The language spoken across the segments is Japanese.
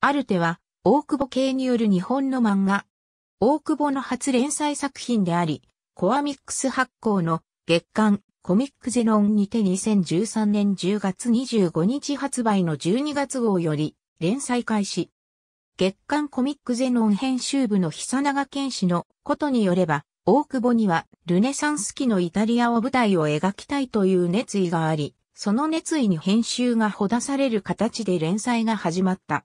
アルテは、大久保系による日本の漫画。大久保の初連載作品であり、コアミックス発行の月刊コミックゼノンにて2013年10月25日発売の12月号より連載開始。月刊コミックゼノン編集部の久永健氏のことによれば、大久保にはルネサンス期のイタリアを舞台を描きたいという熱意があり、その熱意に編集がほだされる形で連載が始まった。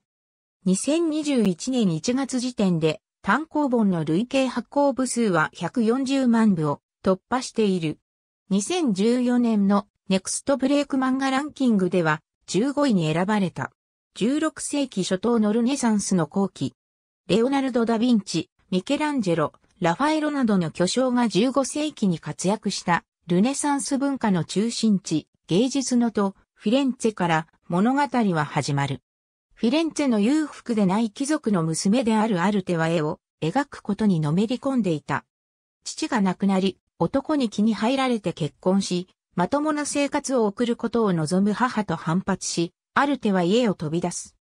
2021年1月時点で単行本の累計発行部数は140万部を突破している。2014年のネクストブレイク漫画ランキングでは15位に選ばれた。16世紀初頭のルネサンスの後期。レオナルド・ダ・ヴィンチ、ミケランジェロ、ラファエロなどの巨匠が15世紀に活躍したルネサンス文化の中心地、芸術の都、フィレンツェから物語は始まる。フィレンツェの裕福でない貴族の娘であるアルテは絵を描くことにのめり込んでいた。父が亡くなり、男に気に入られて結婚し、まともな生活を送ることを望む母と反発し、アルテは家を飛び出す。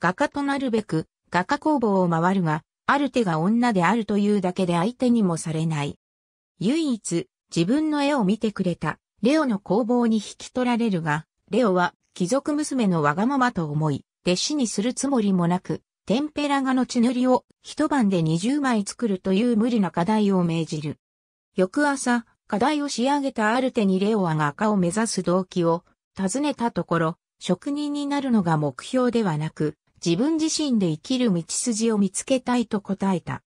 画家となるべく、画家工房を回るが、アルテが女であるというだけで相手にもされない。唯一、自分の絵を見てくれた、レオの工房に引き取られるが、レオは貴族娘のわがままと思い、弟子にするつもりもなく、テンペラ画の血塗りを一晩で20枚作るという無理な課題を命じる。翌朝、課題を仕上げたアルテにレオアが赤を目指す動機を尋ねたところ、職人になるのが目標ではなく、自分自身で生きる道筋を見つけたいと答えた。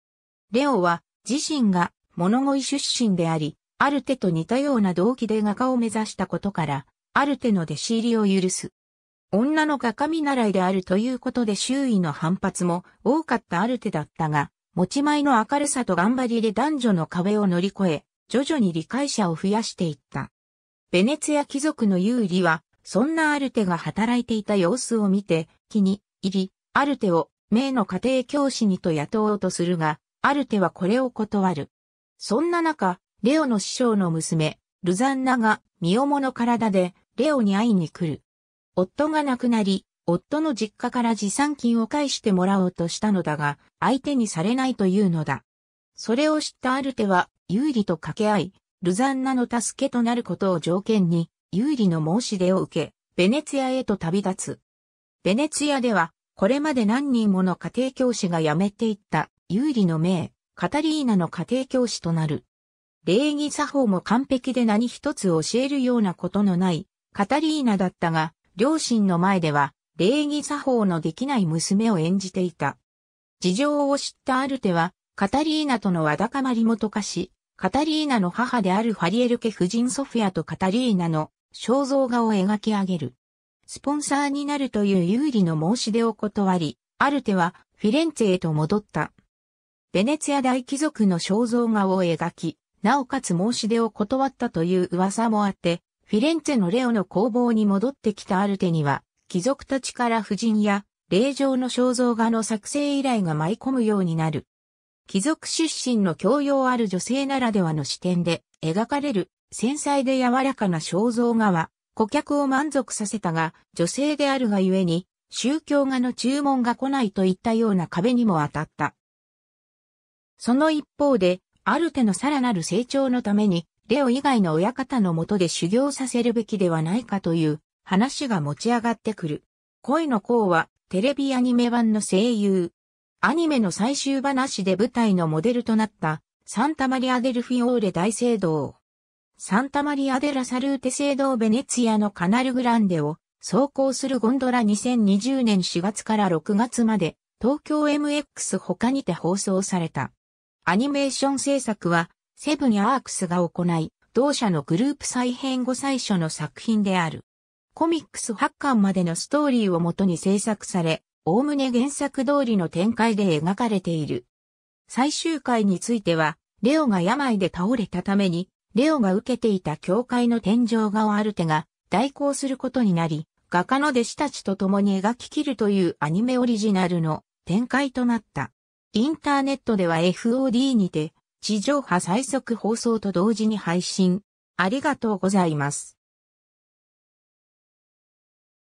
レオは自身が物乞い出身であり、アルテと似たような動機で画家を目指したことから、アルテの弟子入りを許す。女の画家見習いであるということで周囲の反発も多かったアルテだったが、持ち前の明るさと頑張りで男女の壁を乗り越え、徐々に理解者を増やしていった。ベネツヤ貴族の有利は、そんなアルテが働いていた様子を見て、気に入り、アルテを、名の家庭教師にと雇おうとするが、アルテはこれを断る。そんな中、レオの師匠の娘、ルザンナが、身重の体で、レオに会いに来る。夫が亡くなり、夫の実家から持参金を返してもらおうとしたのだが、相手にされないというのだ。それを知ったアルテは、有利と掛け合い、ルザンナの助けとなることを条件に、有利の申し出を受け、ベネツィアへと旅立つ。ベネツィアでは、これまで何人もの家庭教師が辞めていった、有利の名、カタリーナの家庭教師となる。礼儀作法も完璧で何一つ教えるようなことのない、カタリーナだったが、両親の前では、礼儀作法のできない娘を演じていた。事情を知ったアルテは、カタリーナとのわだかまりもとかし、カタリーナの母であるファリエル家夫人ソフィアとカタリーナの肖像画を描き上げる。スポンサーになるという有利の申し出を断り、アルテはフィレンツェへと戻った。ベネツィア大貴族の肖像画を描き、なおかつ申し出を断ったという噂もあって、フィレンツェのレオの工房に戻ってきたアルテには、貴族たちから婦人や、霊場の肖像画の作成依頼が舞い込むようになる。貴族出身の教養ある女性ならではの視点で描かれる繊細で柔らかな肖像画は顧客を満足させたが女性であるがゆえに宗教画の注文が来ないといったような壁にも当たった。その一方でアルテのさらなる成長のためにレオ以外の親方のもとで修行させるべきではないかという話が持ち上がってくる。恋の子はテレビアニメ版の声優。アニメの最終話で舞台のモデルとなったサンタマリア・デルフィオーレ大聖堂。サンタマリア・デラ・サルーテ聖堂ベネツィアのカナルグランデを走行するゴンドラ2020年4月から6月まで東京 MX 他にて放送された。アニメーション制作はセブン・アークスが行い、同社のグループ再編後最初の作品である。コミックス発刊までのストーリーをもとに制作され、おおむね原作通りの展開で描かれている。最終回については、レオが病で倒れたために、レオが受けていた教会の天井画をアルテが代行することになり、画家の弟子たちと共に描き切るというアニメオリジナルの展開となった。インターネットでは FOD にて地上波最速放送と同時に配信。ありがとうございます。